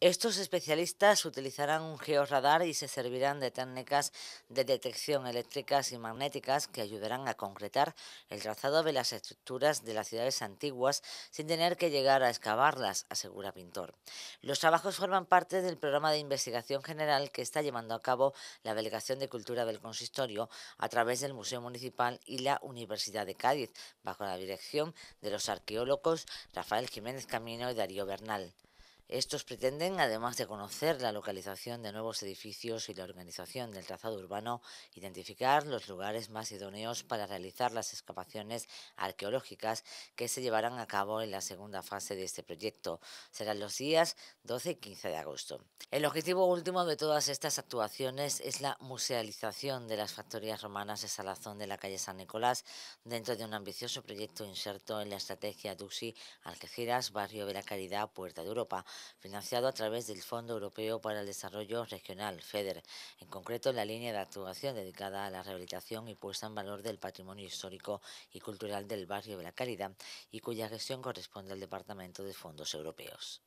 Estos especialistas utilizarán un georradar y se servirán de técnicas de detección eléctricas y magnéticas que ayudarán a concretar el trazado de las estructuras de las ciudades antiguas sin tener que llegar a excavarlas, asegura Pintor. Los trabajos forman parte del programa de investigación general que está llevando a cabo la Delegación de Cultura del Consistorio a través del Museo Municipal y la Universidad de Cádiz, bajo la dirección de los arqueólogos Rafael Jiménez Camino y Darío Bernal. Estos pretenden, además de conocer la localización de nuevos edificios y la organización del trazado urbano, identificar los lugares más idóneos para realizar las excavaciones arqueológicas que se llevarán a cabo en la segunda fase de este proyecto. Serán los días 12 y 15 de agosto. El objetivo último de todas estas actuaciones es la musealización de las factorías romanas de Salazón de la calle San Nicolás dentro de un ambicioso proyecto inserto en la estrategia DUSI Algeciras, Barrio de la Caridad, Puerta de Europa financiado a través del Fondo Europeo para el Desarrollo Regional, FEDER, en concreto la línea de actuación dedicada a la rehabilitación y puesta en valor del patrimonio histórico y cultural del barrio de la Caridad y cuya gestión corresponde al Departamento de Fondos Europeos.